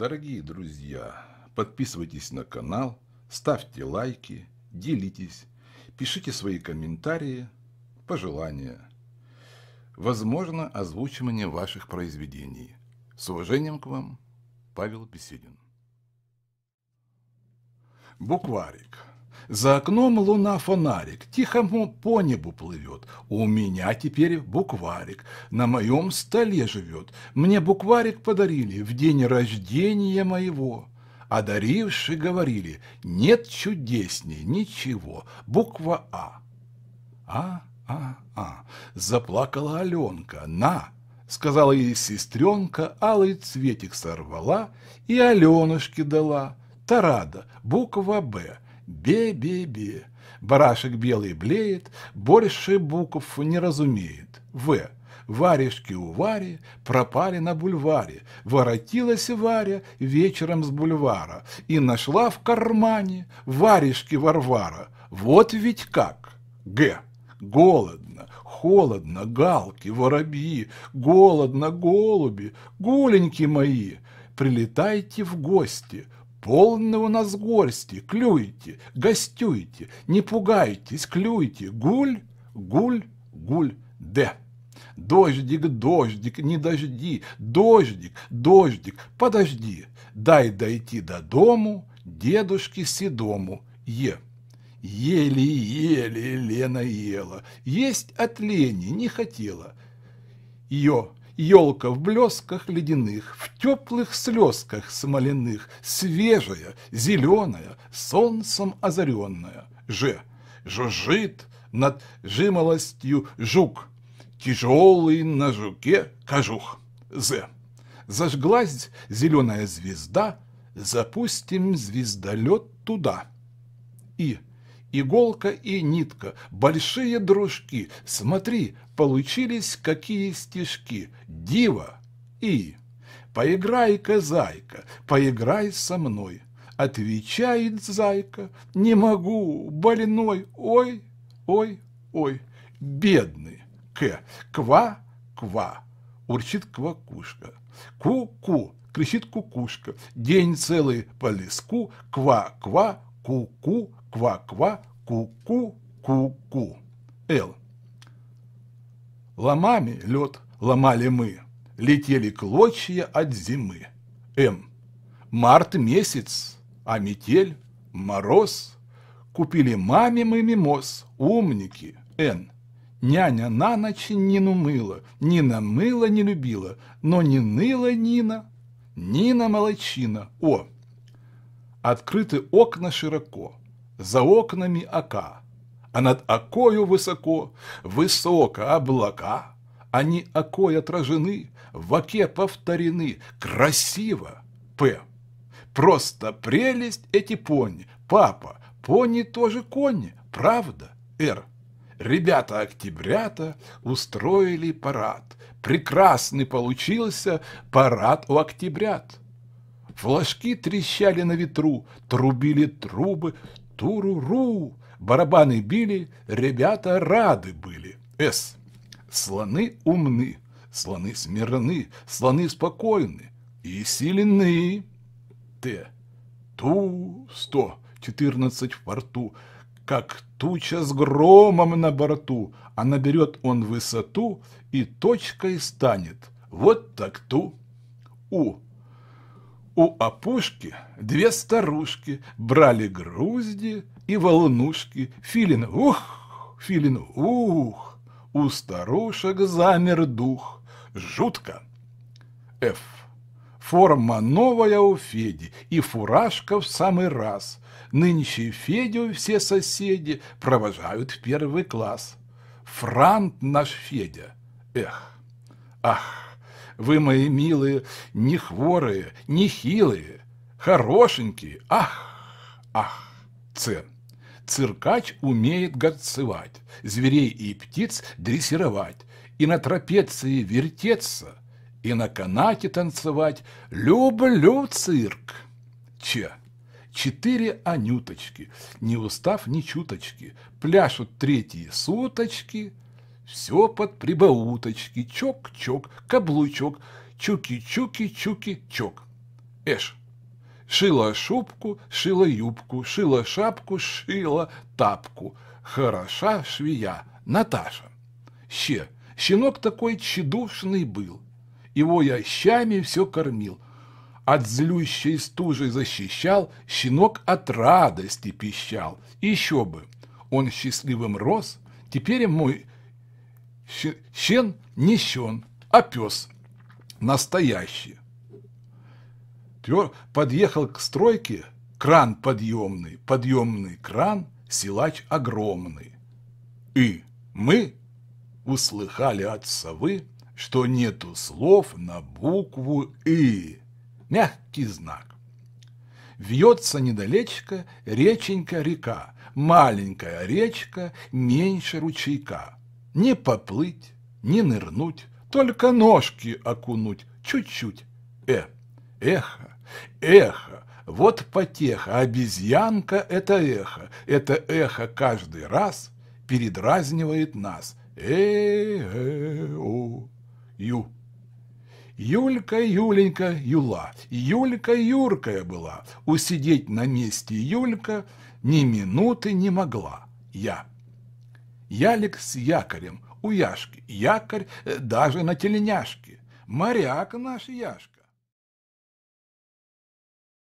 Дорогие друзья, подписывайтесь на канал, ставьте лайки, делитесь, пишите свои комментарии, пожелания. Возможно, озвучивание ваших произведений. С уважением к вам, Павел Беседин. Букварик. За окном луна фонарик, тихо по небу плывет. У меня теперь букварик, на моем столе живет. Мне букварик подарили в день рождения моего. А дарившие говорили, нет чудесней ничего, буква А. А, а, а, заплакала Аленка, на, сказала ей сестренка, алый цветик сорвала и Аленушке дала. Тарада, буква Б. Бе-бе-бе. Барашек белый блеет, больше букв не разумеет. В. Варежки у Вари пропали на бульваре. Воротилась Варя вечером с бульвара и нашла в кармане варежки Варвара. Вот ведь как. Г. Голодно, холодно, галки, воробьи, голодно, голуби, голеньки мои, прилетайте в гости, Полно у нас горсти, клюйте, гостюйте, не пугайтесь, клюйте, гуль, гуль, гуль, д. Дождик, дождик, не дожди, дождик, дождик, подожди, дай дойти до дому дедушке седому, е. Еле-еле Лена ела, есть от лени не хотела. Ее Елка в блесках ледяных, в теплых слезках смоляных, Свежая, зеленая, солнцем озаренная. Же, жужжит над жимолостью жук, Тяжелый на жуке кожух. З, зажглась зеленая звезда, Запустим звездолет туда. И, Иголка и нитка, большие дружки, смотри, получились какие стишки, дива и... Поиграй-ка, зайка, поиграй со мной. Отвечает зайка, не могу, больной, ой, ой, ой, бедный, к, ква, ква, урчит квакушка, ку-ку, кричит кукушка, день целый по леску, ква-ква, ку-ку, ква-ква, ку-ку, ку-ку. Л. Ломами лед ломали мы, летели клочья от зимы. М. Март месяц, а метель, мороз. Купили маме мы мимоз, умники. Н. Няня на ночь не нумыла, Нина мыла не любила, но не ныла Нина, Нина молочина. О! Открыты окна широко, за окнами ока, а над окою высоко, высоко облака. Они окой отражены, в оке повторены, красиво, П. Просто прелесть эти пони, папа, пони тоже кони, правда, Р. Ребята октябрята устроили парад. Прекрасный получился парад у октябрят. Флажки трещали на ветру, трубили трубы, Туру-ру! Барабаны били, ребята рады были. С. Слоны умны, слоны смирны, слоны спокойны и сильны. Т. Ту-сто, четырнадцать в порту, как туча с громом на борту, а наберет он высоту и точкой станет. Вот так ту. У. У опушки две старушки брали грузди и волнушки. Филин ух, филин ух, у старушек замер дух. Жутко. Ф. Форма новая у Феди и фуражка в самый раз. Нынче Федю все соседи провожают в первый класс. Франт наш Федя. Эх, ах. Вы, мои милые, не хворые, не хилые, хорошенькие, ах, ах, Ц. Циркач умеет горцевать, зверей и птиц дрессировать, и на трапеции вертеться, и на канате танцевать. Люблю цирк. Че. Четыре анюточки, не устав ни чуточки, пляшут третьи суточки – все под прибауточки. Чок-чок, каблучок, чуки-чуки-чуки-чок. Эш. Шила шубку, шила юбку, шила шапку, шила тапку. Хороша швея, Наташа. Ще. Щенок такой тщедушный был. Его я щами все кормил. От злющей стужи защищал, щенок от радости пищал. Еще бы. Он счастливым рос, теперь мой Щен не щен, а пес. Настоящий. Твер подъехал к стройке, кран подъемный, подъемный кран, силач огромный. И мы услыхали от совы, что нету слов на букву «и». Мягкий знак. Вьется недалечко реченька река, маленькая речка меньше ручейка. Не поплыть, не нырнуть, только ножки окунуть, чуть-чуть. Э, эхо, эхо, вот потеха, обезьянка — это эхо. Это эхо каждый раз передразнивает нас. э э у ю Юлька, Юленька, Юла, Юлька, Юркая была. Усидеть на месте Юлька ни минуты не могла я ялик с якорем, у Яшки, якорь э, даже на теленяшке. моряк наш Яшка.